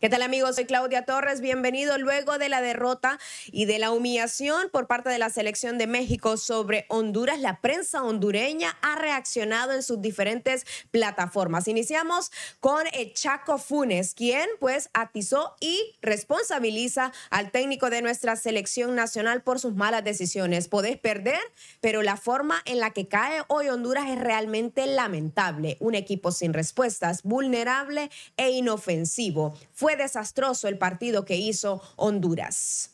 ¿Qué tal amigos? Soy Claudia Torres. Bienvenido luego de la derrota y de la humillación por parte de la selección de México sobre Honduras. La prensa hondureña ha reaccionado en sus diferentes plataformas. Iniciamos con el Chaco Funes, quien pues atizó y responsabiliza al técnico de nuestra selección nacional por sus malas decisiones. Podés perder, pero la forma en la que cae hoy Honduras es realmente lamentable. Un equipo sin respuestas, vulnerable e inofensivo fue desastroso el partido que hizo Honduras.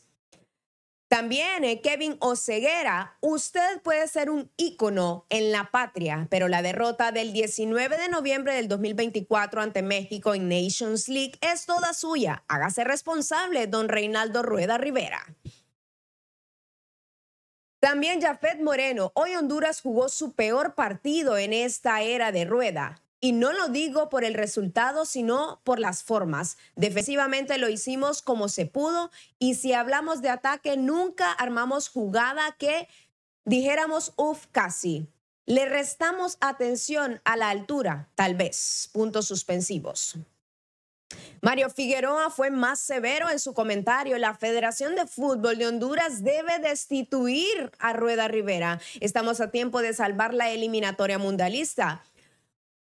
También eh, Kevin Oceguera, usted puede ser un ícono en la patria, pero la derrota del 19 de noviembre del 2024 ante México en Nations League es toda suya. Hágase responsable, don Reinaldo Rueda Rivera. También Jafet Moreno, hoy Honduras jugó su peor partido en esta era de Rueda. Y no lo digo por el resultado, sino por las formas. Defensivamente lo hicimos como se pudo y si hablamos de ataque, nunca armamos jugada que dijéramos, uff, casi. Le restamos atención a la altura, tal vez. Puntos suspensivos. Mario Figueroa fue más severo en su comentario. La Federación de Fútbol de Honduras debe destituir a Rueda Rivera. Estamos a tiempo de salvar la eliminatoria mundialista.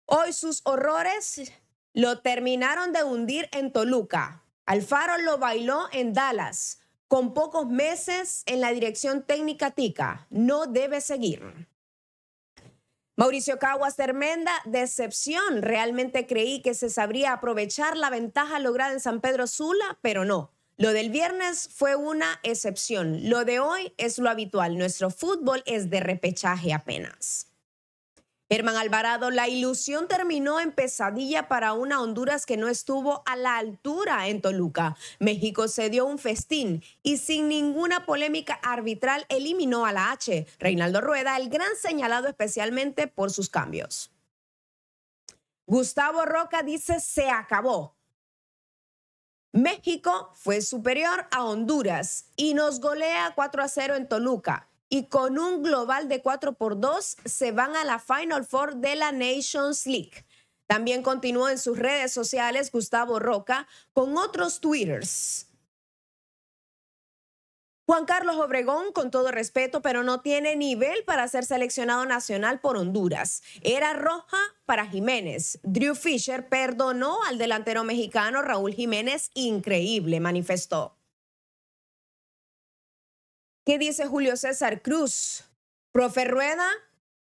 Hoy sus horrores lo terminaron de hundir en Toluca. Alfaro lo bailó en Dallas. Con pocos meses en la dirección técnica TICA, no debe seguir. Mauricio Caguas, tremenda decepción. Realmente creí que se sabría aprovechar la ventaja lograda en San Pedro Sula, pero no. Lo del viernes fue una excepción. Lo de hoy es lo habitual. Nuestro fútbol es de repechaje apenas. Herman Alvarado, la ilusión terminó en pesadilla para una Honduras que no estuvo a la altura en Toluca. México se dio un festín y sin ninguna polémica arbitral eliminó a la H. Reinaldo Rueda, el gran señalado especialmente por sus cambios. Gustavo Roca dice se acabó. México fue superior a Honduras y nos golea 4 a 0 en Toluca y con un global de 4 por 2 se van a la Final Four de la Nations League. También continuó en sus redes sociales Gustavo Roca con otros twitters. Juan Carlos Obregón, con todo respeto, pero no tiene nivel para ser seleccionado nacional por Honduras. Era roja para Jiménez. Drew Fisher perdonó al delantero mexicano Raúl Jiménez, increíble, manifestó. ¿Qué dice Julio César Cruz? Profe Rueda,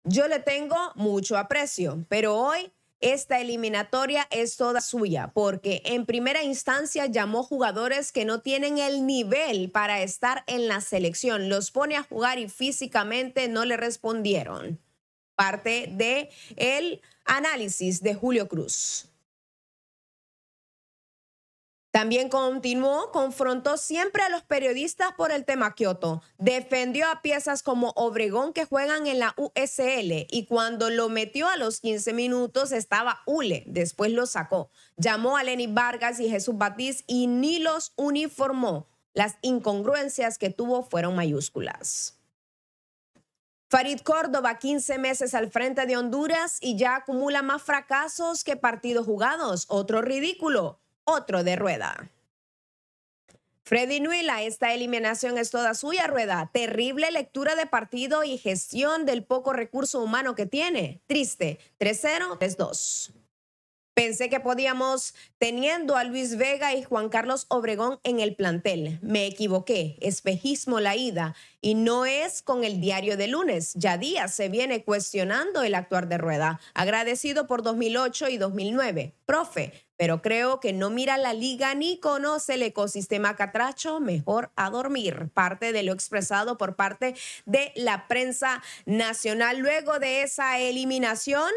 yo le tengo mucho aprecio, pero hoy esta eliminatoria es toda suya, porque en primera instancia llamó jugadores que no tienen el nivel para estar en la selección, los pone a jugar y físicamente no le respondieron. Parte de el análisis de Julio Cruz. También continuó, confrontó siempre a los periodistas por el tema Kioto. Defendió a piezas como Obregón que juegan en la USL y cuando lo metió a los 15 minutos estaba Ule, después lo sacó. Llamó a Lenny Vargas y Jesús Batiz y ni los uniformó. Las incongruencias que tuvo fueron mayúsculas. Farid Córdoba, 15 meses al frente de Honduras y ya acumula más fracasos que partidos jugados. Otro ridículo otro de Rueda. Freddy Nuila, esta eliminación es toda suya, Rueda. Terrible lectura de partido y gestión del poco recurso humano que tiene. Triste. 3-0, 3-2. Pensé que podíamos teniendo a Luis Vega y Juan Carlos Obregón en el plantel. Me equivoqué. Espejismo la ida. Y no es con el diario de lunes. Ya día se viene cuestionando el actuar de Rueda. Agradecido por 2008 y 2009. Profe, pero creo que no mira la liga ni conoce el ecosistema catracho, mejor a dormir. Parte de lo expresado por parte de la prensa nacional luego de esa eliminación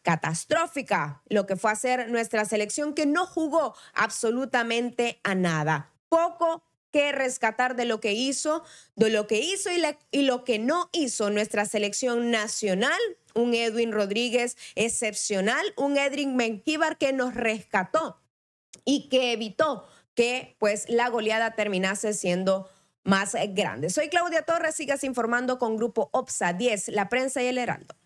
catastrófica, lo que fue hacer nuestra selección que no jugó absolutamente a nada. Poco que rescatar de lo que hizo, de lo que hizo y, y lo que no hizo nuestra selección nacional un Edwin Rodríguez excepcional, un Edwin Menquíbar que nos rescató y que evitó que pues la goleada terminase siendo más grande. Soy Claudia Torres, sigas informando con Grupo OPSA 10, La Prensa y El Heraldo.